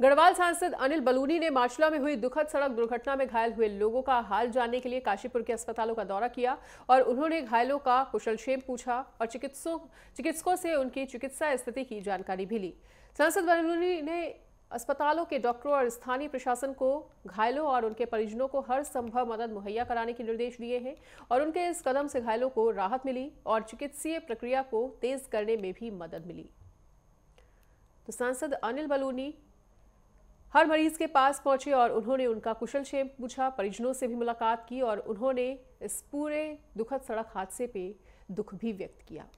गढ़वाल सांसद अनिल बलूनी ने माचला में हुई दुखद सड़क दुर्घटना में घायल हुए लोगों का हाल जानने के लिए काशीपुर के अस्पतालों का दौरा किया और उन्होंने घायलों का कुशलक्षेम पूछा और चिकित्सों चिकित्सकों से उनकी चिकित्सा स्थिति की जानकारी भी ली सांसद बलूनी ने अस्पतालों के डॉक्टरों और स्थानीय प्रशासन को घायलों और उनके परिजनों को हर संभव मदद मुहैया कराने के निर्देश दिए हैं और उनके इस कदम से घायलों को राहत मिली और चिकित्सीय प्रक्रिया को तेज करने में भी मदद मिली तो सांसद अनिल बलूनी हर मरीज के पास पहुंचे और उन्होंने उनका कुशल क्षेम पूछा परिजनों से भी मुलाकात की और उन्होंने इस पूरे दुखद सड़क हादसे पे दुख भी व्यक्त किया